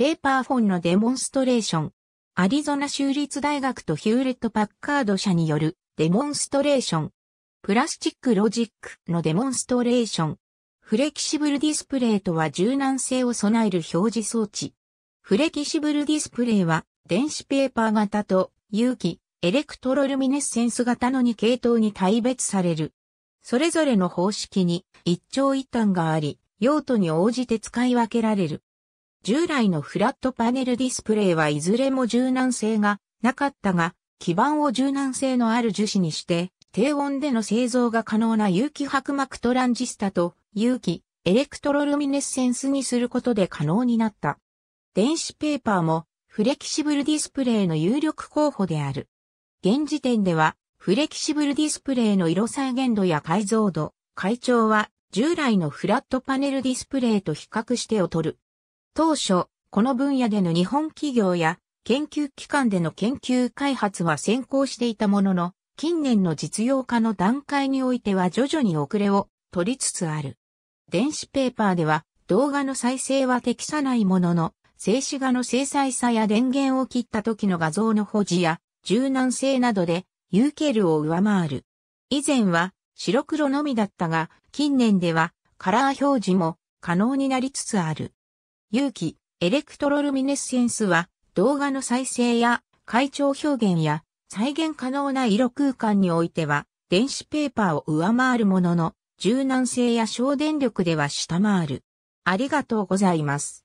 ペーパーフォンのデモンストレーション。アリゾナ州立大学とヒューレット・パッカード社によるデモンストレーション。プラスチックロジックのデモンストレーション。フレキシブルディスプレイとは柔軟性を備える表示装置。フレキシブルディスプレイは電子ペーパー型と有機、エレクトロルミネッセンス型の2系統に大別される。それぞれの方式に一長一短があり、用途に応じて使い分けられる。従来のフラットパネルディスプレイはいずれも柔軟性がなかったが、基板を柔軟性のある樹脂にして、低温での製造が可能な有機薄膜トランジスタと有機エレクトロルミネッセンスにすることで可能になった。電子ペーパーもフレキシブルディスプレイの有力候補である。現時点ではフレキシブルディスプレイの色再現度や解像度、会調は従来のフラットパネルディスプレイと比較して劣る。当初、この分野での日本企業や研究機関での研究開発は先行していたものの、近年の実用化の段階においては徐々に遅れを取りつつある。電子ペーパーでは動画の再生は適さないものの、静止画の精細さや電源を切った時の画像の保持や柔軟性などで UKL を上回る。以前は白黒のみだったが、近年ではカラー表示も可能になりつつある。有機、エレクトロルミネッセンスは、動画の再生や、会調表現や、再現可能な色空間においては、電子ペーパーを上回るものの、柔軟性や省電力では下回る。ありがとうございます。